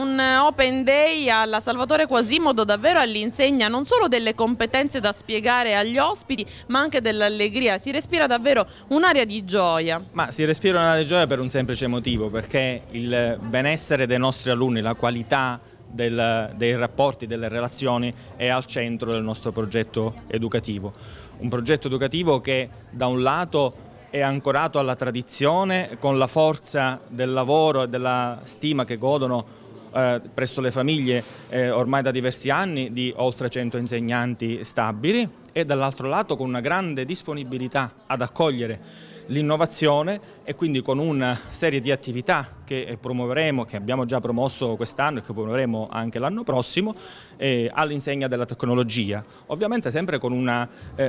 Un eh, Open Day alla Salvatore Quasimodo davvero all'insegna non solo delle competenze da spiegare agli ospiti ma anche dell'allegria, si respira davvero un'aria di gioia. Ma si respira un'aria di gioia per un semplice motivo perché il benessere dei nostri alunni, la qualità del, dei rapporti, delle relazioni è al centro del nostro progetto educativo. Un progetto educativo che da un lato è ancorato alla tradizione con la forza del lavoro e della stima che godono eh, presso le famiglie eh, ormai da diversi anni di oltre 100 insegnanti stabili e dall'altro lato con una grande disponibilità ad accogliere l'innovazione e quindi con una serie di attività che eh, promuoveremo, che abbiamo già promosso quest'anno e che promuoveremo anche l'anno prossimo, eh, all'insegna della tecnologia. Ovviamente sempre con una, eh,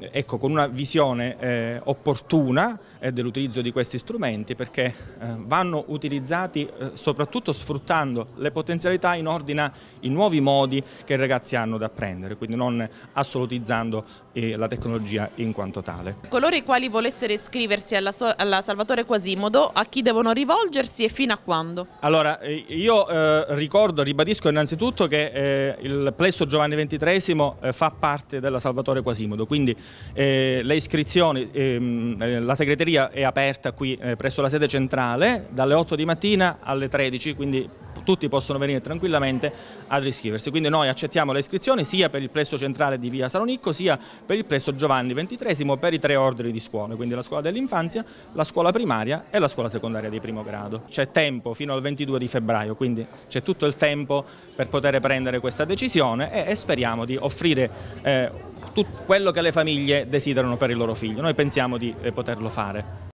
eh ecco, con una visione eh, opportuna eh, dell'utilizzo di questi strumenti perché vanno utilizzati soprattutto sfruttando le potenzialità in ordine ai nuovi modi che i ragazzi hanno da apprendere, quindi non assolutizzando la tecnologia in quanto tale. Coloro i quali volessero iscriversi alla, alla Salvatore Quasimodo, a chi devono rivolgersi? e fino a quando? Allora, eh, io eh, ricordo, ribadisco innanzitutto che eh, il plesso Giovanni XXIII eh, fa parte della Salvatore Quasimodo, quindi eh, le iscrizioni, ehm, eh, la segreteria è aperta qui presso la sede centrale dalle 8 di mattina alle 13, quindi tutti possono venire tranquillamente ad iscriversi. Quindi noi accettiamo le iscrizioni sia per il presso centrale di via Salonicco sia per il presso Giovanni XXIII per i tre ordini di scuole, quindi la scuola dell'infanzia, la scuola primaria e la scuola secondaria di primo grado. C'è tempo fino al 22 di febbraio, quindi c'è tutto il tempo per poter prendere questa decisione e, e speriamo di offrire eh, tutto quello che le famiglie desiderano per il loro figlio. Noi pensiamo di eh, poterlo fare.